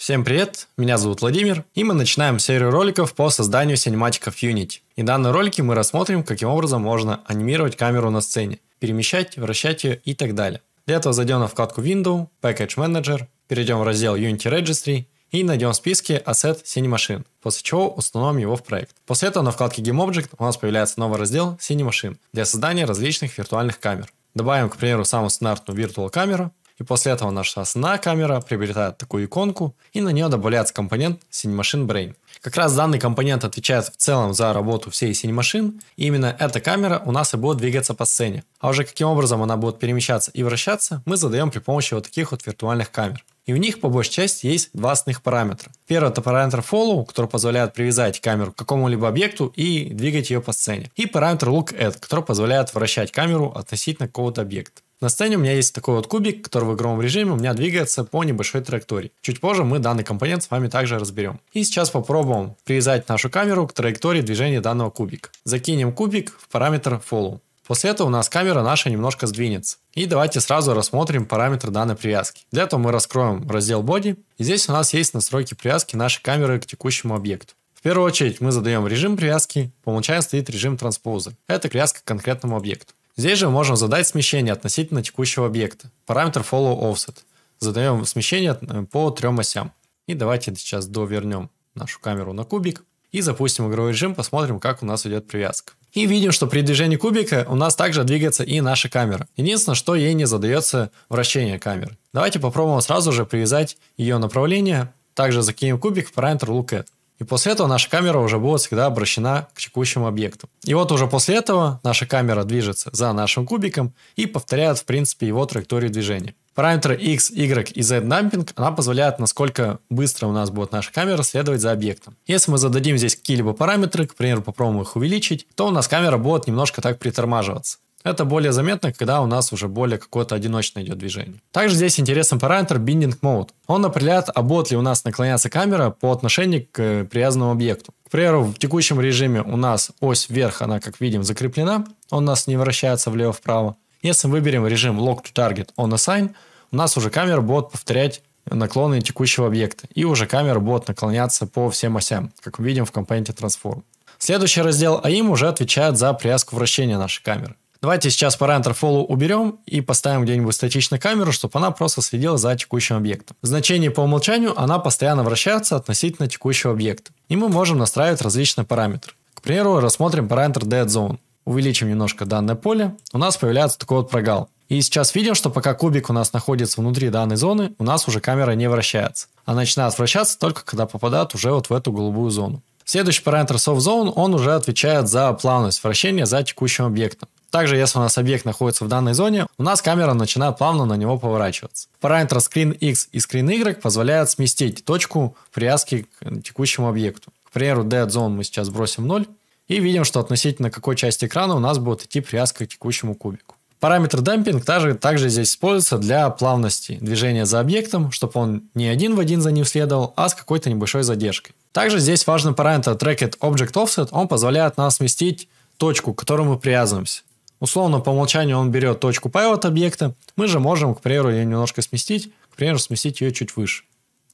Всем привет, меня зовут Владимир, и мы начинаем серию роликов по созданию синематиков Unity. И в данном ролике мы рассмотрим, каким образом можно анимировать камеру на сцене, перемещать, вращать ее и так далее. Для этого зайдем на вкладку Window, Package Manager, перейдем в раздел Unity Registry и найдем в списке Asset CineMachine, после чего установим его в проект. После этого на вкладке Game Object у нас появляется новый раздел CineMachine для создания различных виртуальных камер. Добавим, к примеру, самую стандартную Virtual камеру и после этого наша основная камера приобретает такую иконку, и на нее добавляется компонент CineMachine Brain. Как раз данный компонент отвечает в целом за работу всей CineMachine, и именно эта камера у нас и будет двигаться по сцене. А уже каким образом она будет перемещаться и вращаться, мы задаем при помощи вот таких вот виртуальных камер. И в них по большей части есть два основных параметра. Первый это параметр follow, который позволяет привязать камеру к какому-либо объекту и двигать ее по сцене. И параметр look at, который позволяет вращать камеру относительно какого-то объекта. На сцене у меня есть такой вот кубик, который в игровом режиме у меня двигается по небольшой траектории. Чуть позже мы данный компонент с вами также разберем. И сейчас попробуем привязать нашу камеру к траектории движения данного кубика. Закинем кубик в параметр follow. После этого у нас камера наша немножко сдвинется. И давайте сразу рассмотрим параметр данной привязки. Для этого мы раскроем раздел Body. И здесь у нас есть настройки привязки нашей камеры к текущему объекту. В первую очередь мы задаем режим привязки, по умолчанию стоит режим транспоза. Это привязка к конкретному объекту. Здесь же мы можем задать смещение относительно текущего объекта. Параметр follow offset. Задаем смещение э, по трем осям. И давайте сейчас довернем нашу камеру на кубик и запустим игровой режим, посмотрим, как у нас идет привязка. И видим, что при движении кубика у нас также двигается и наша камера. Единственное, что ей не задается вращение камеры. Давайте попробуем сразу же привязать ее направление. Также закинем кубик в параметр At. И после этого наша камера уже будет всегда обращена к текущему объекту. И вот уже после этого наша камера движется за нашим кубиком и повторяет, в принципе, его траекторию движения. Параметры X, Y и Z дампинг, она позволяет, насколько быстро у нас будет наша камера следовать за объектом. Если мы зададим здесь какие-либо параметры, к примеру, попробуем их увеличить, то у нас камера будет немножко так притормаживаться. Это более заметно, когда у нас уже более какое-то одиночное идет движение. Также здесь интересен параметр Binding Mode. Он определяет, а будет ли у нас наклоняться камера по отношению к э, привязанному объекту. К примеру, в текущем режиме у нас ось вверх, она, как видим, закреплена. Он у нас не вращается влево-вправо. Если мы выберем режим Lock to Target on Assign, у нас уже камера будет повторять наклоны текущего объекта. И уже камера будет наклоняться по всем осям, как мы видим в компоненте Transform. Следующий раздел AIM уже отвечает за привязку вращения нашей камеры. Давайте сейчас параметр follow уберем и поставим где-нибудь статичную камеру, чтобы она просто следила за текущим объектом. Значение по умолчанию она постоянно вращается относительно текущего объекта. И мы можем настраивать различные параметры. К примеру, рассмотрим параметр dead zone. Увеличим немножко данное поле, у нас появляется такой вот прогал. И сейчас видим, что пока кубик у нас находится внутри данной зоны, у нас уже камера не вращается. Она начинает вращаться только когда попадает уже вот в эту голубую зону. Следующий параметр soft zone, он уже отвечает за плавность вращения за текущим объектом. Также, если у нас объект находится в данной зоне, у нас камера начинает плавно на него поворачиваться. Параметр X и Screen ScreenY позволяют сместить точку привязки к э, текущему объекту. К примеру, Dead Zone мы сейчас бросим 0, и видим, что относительно какой части экрана у нас будет идти привязка к текущему кубику. Параметр Damping также, также здесь используется для плавности движения за объектом, чтобы он не один в один за ним следовал, а с какой-то небольшой задержкой. Также здесь важный параметр Tracked Object Offset, он позволяет нам сместить точку, к которой мы привязываемся. Условно, по умолчанию он берет точку P от объекта. Мы же можем, к примеру, ее немножко сместить. К примеру, сместить ее чуть выше.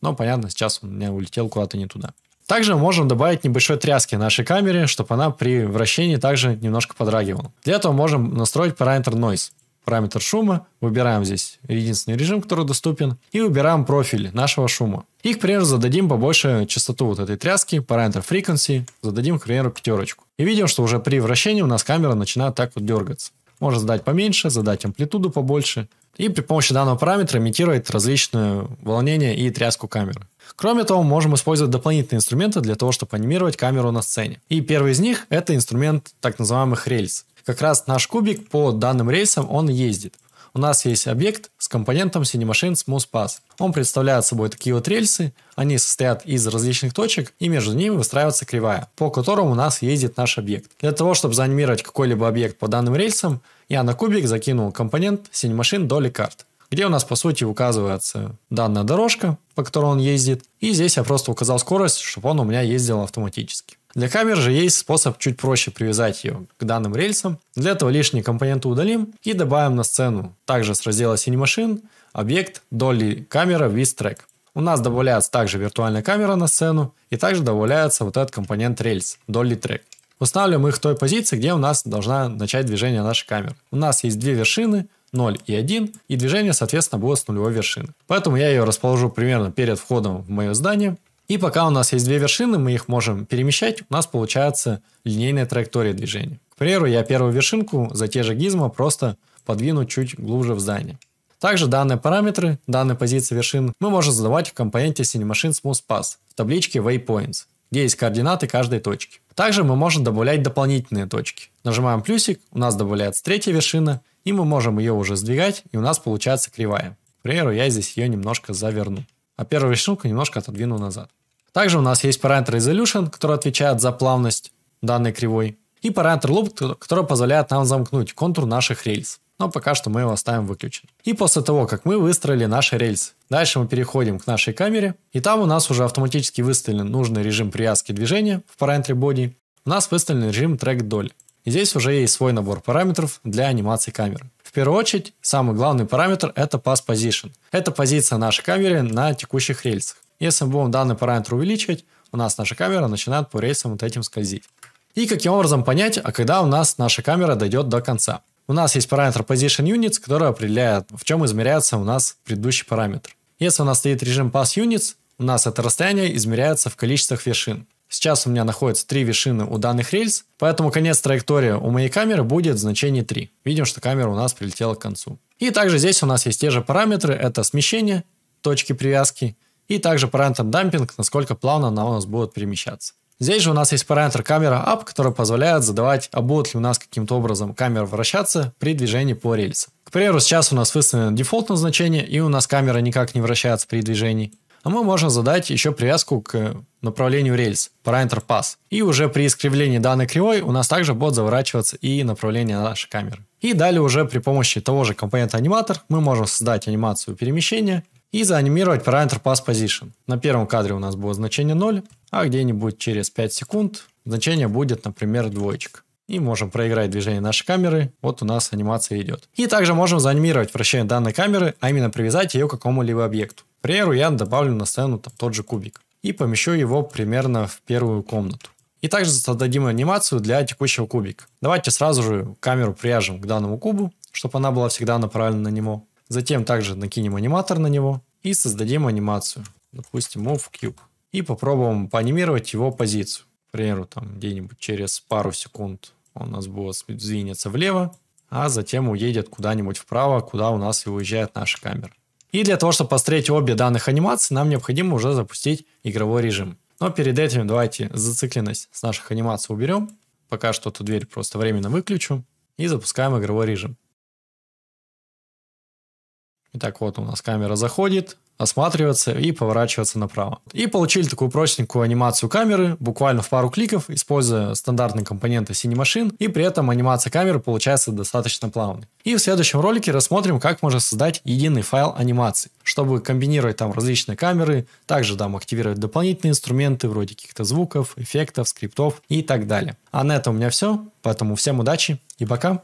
Но, понятно, сейчас он у меня улетел куда-то не туда. Также можем добавить небольшой тряски нашей камере, чтобы она при вращении также немножко подрагивала. Для этого можем настроить параметр noise параметр шума, выбираем здесь единственный режим, который доступен, и выбираем профиль нашего шума. И, к примеру, зададим побольше частоту вот этой тряски, параметр frequency, зададим, к примеру, пятерочку. И видим, что уже при вращении у нас камера начинает так вот дергаться. Можно задать поменьше, задать амплитуду побольше, и при помощи данного параметра имитировать различные волнения и тряску камеры. Кроме того, можем использовать дополнительные инструменты для того, чтобы анимировать камеру на сцене. И первый из них – это инструмент так называемых рельс. Как раз наш кубик по данным рельсам он ездит. У нас есть объект с компонентом CineMachine Smooth Path. Он представляет собой такие вот рельсы, они состоят из различных точек, и между ними выстраивается кривая, по которому у нас ездит наш объект. Для того, чтобы заанимировать какой-либо объект по данным рельсам, я на кубик закинул компонент CineMachine Dolly Card где у нас по сути указывается данная дорожка, по которой он ездит, и здесь я просто указал скорость, чтобы он у меня ездил автоматически. Для камер же есть способ чуть проще привязать ее к данным рельсам. Для этого лишние компоненты удалим и добавим на сцену. Также с раздела Cine объект Dolly камера with track. У нас добавляется также виртуальная камера на сцену и также добавляется вот этот компонент рельс Dolly track. Устанавливаем их в той позиции, где у нас должна начать движение нашей камеры. У нас есть две вершины, 0 и 1, и движение, соответственно, будет с нулевой вершины. Поэтому я ее расположу примерно перед входом в мое здание. И пока у нас есть две вершины, мы их можем перемещать, у нас получается линейная траектория движения. К примеру, я первую вершинку за те же гизма просто подвину чуть глубже в здание. Также данные параметры, данные позиции вершин мы можем задавать в компоненте CineMachine Smooth Pass в табличке Waypoints, где есть координаты каждой точки. Также мы можем добавлять дополнительные точки. Нажимаем плюсик, у нас добавляется третья вершина, и мы можем ее уже сдвигать, и у нас получается кривая. К примеру, я здесь ее немножко заверну а первую вишилка немножко отодвину назад. Также у нас есть параметр resolution, который отвечает за плавность данной кривой, и параметр loop, который позволяет нам замкнуть контур наших рельс. Но пока что мы его оставим выключен. И после того, как мы выстроили наши рельсы, дальше мы переходим к нашей камере, и там у нас уже автоматически выставлен нужный режим привязки движения в параметре body. У нас выставлен режим track доль. И здесь уже есть свой набор параметров для анимации камеры первую очередь, самый главный параметр – это pass position. Это позиция нашей камеры на текущих рельсах. Если мы будем данный параметр увеличивать, у нас наша камера начинает по рельсам вот этим скользить. И каким образом понять, а когда у нас наша камера дойдет до конца. У нас есть параметр position units, который определяет, в чем измеряется у нас предыдущий параметр. Если у нас стоит режим pass units, у нас это расстояние измеряется в количествах вершин. Сейчас у меня находится три вершины у данных рельс, поэтому конец траектории у моей камеры будет значение значении 3. Видим, что камера у нас прилетела к концу. И также здесь у нас есть те же параметры, это смещение точки привязки, и также параметр дампинг, насколько плавно она у нас будет перемещаться. Здесь же у нас есть параметр камера up, который позволяет задавать, а будет ли у нас каким-то образом камера вращаться при движении по рельсам. К примеру, сейчас у нас выставлено дефолтное значение, и у нас камера никак не вращается при движении мы можем задать еще привязку к э, направлению рельс, параметр пас, И уже при искривлении данной кривой у нас также будет заворачиваться и направление нашей камеры. И далее уже при помощи того же компонента аниматор мы можем создать анимацию перемещения и заанимировать параметр pass position. На первом кадре у нас будет значение 0, а где-нибудь через 5 секунд значение будет, например, двоечка. И можем проиграть движение нашей камеры. Вот у нас анимация идет. И также можем заанимировать вращение данной камеры, а именно привязать ее к какому-либо объекту примеру, я добавлю на сцену там, тот же кубик и помещу его примерно в первую комнату. И также создадим анимацию для текущего кубика. Давайте сразу же камеру пряжем к данному кубу, чтобы она была всегда направлена на него. Затем также накинем аниматор на него и создадим анимацию. Допустим, move cube. И попробуем поанимировать его позицию. К примеру, там где-нибудь через пару секунд он у нас будет сдвинется влево, а затем уедет куда-нибудь вправо, куда у нас и уезжает наша камера. И для того, чтобы посмотреть обе данных анимации, нам необходимо уже запустить игровой режим. Но перед этим давайте зацикленность с наших анимаций уберем. Пока что эту дверь просто временно выключу. И запускаем игровой режим. Итак, вот у нас камера заходит, осматриваться и поворачиваться направо. И получили такую простенькую анимацию камеры, буквально в пару кликов, используя стандартные компоненты CineMachine, и при этом анимация камеры получается достаточно плавной. И в следующем ролике рассмотрим, как можно создать единый файл анимации, чтобы комбинировать там различные камеры, также там активировать дополнительные инструменты вроде каких-то звуков, эффектов, скриптов и так далее. А на этом у меня все, поэтому всем удачи и пока!